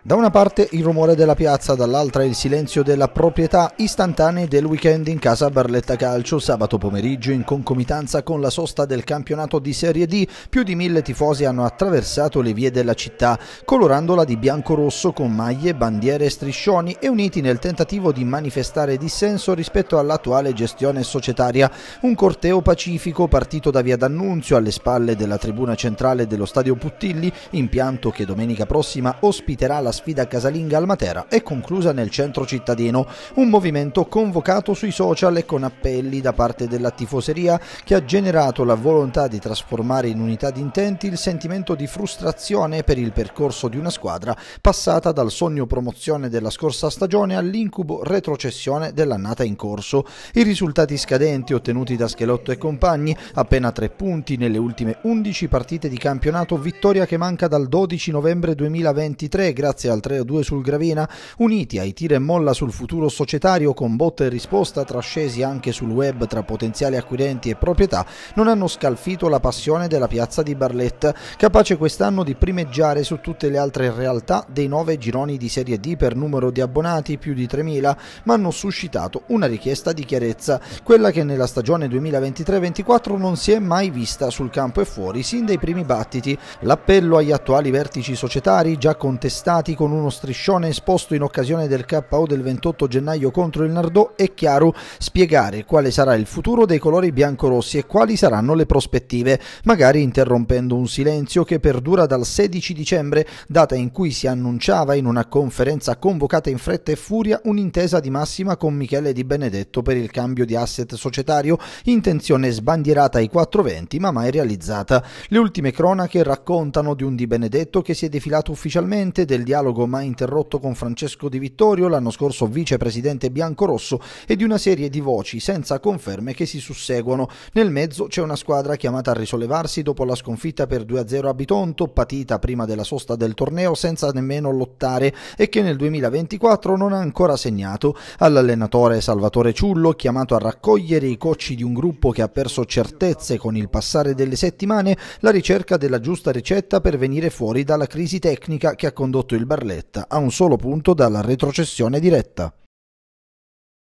Da una parte il rumore della piazza, dall'altra il silenzio della proprietà istantanei del weekend in casa Barletta Calcio sabato pomeriggio in concomitanza con la sosta del campionato di Serie D. Più di mille tifosi hanno attraversato le vie della città, colorandola di bianco-rosso con maglie, bandiere e striscioni e uniti nel tentativo di manifestare dissenso rispetto all'attuale gestione societaria. Un corteo pacifico partito da via D'Annunzio alle spalle della tribuna centrale dello stadio Puttilli, impianto che domenica prossima ospiterà eviterà la sfida casalinga al Matera e conclusa nel centro cittadino, un movimento convocato sui social e con appelli da parte della tifoseria che ha generato la volontà di trasformare in unità di intenti il sentimento di frustrazione per il percorso di una squadra passata dal sogno promozione della scorsa stagione all'incubo retrocessione dell'annata in corso. I risultati scadenti ottenuti da Schelotto e compagni, appena tre punti nelle ultime 11 partite di campionato, vittoria che manca dal 12 novembre 2023 grazie al 3-2 sul Gravina, uniti ai tir e molla sul futuro societario con botta e risposta trascesi anche sul web tra potenziali acquirenti e proprietà, non hanno scalfito la passione della piazza di Barletta, capace quest'anno di primeggiare su tutte le altre realtà dei nove gironi di Serie D per numero di abbonati più di 3.000, ma hanno suscitato una richiesta di chiarezza, quella che nella stagione 2023-24 non si è mai vista sul campo e fuori sin dai primi battiti. L'appello agli attuali vertici societari già contestati stati con uno striscione esposto in occasione del KO del 28 gennaio contro il Nardò, è chiaro spiegare quale sarà il futuro dei colori biancorossi e quali saranno le prospettive, magari interrompendo un silenzio che perdura dal 16 dicembre, data in cui si annunciava in una conferenza convocata in fretta e furia un'intesa di massima con Michele Di Benedetto per il cambio di asset societario, intenzione sbandierata ai 420 ma mai realizzata. Le ultime cronache raccontano di un Di Benedetto che si è defilato ufficialmente del dialogo mai interrotto con Francesco Di Vittorio, l'anno scorso vicepresidente biancorosso, e di una serie di voci senza conferme che si susseguono. Nel mezzo c'è una squadra chiamata a risollevarsi dopo la sconfitta per 2-0 a Bitonto, patita prima della sosta del torneo senza nemmeno lottare e che nel 2024 non ha ancora segnato. All'allenatore Salvatore Ciullo, chiamato a raccogliere i cocci di un gruppo che ha perso certezze con il passare delle settimane, la ricerca della giusta ricetta per venire fuori dalla crisi tecnica che ha condotto ridotto il Barletta a un solo punto dalla retrocessione diretta.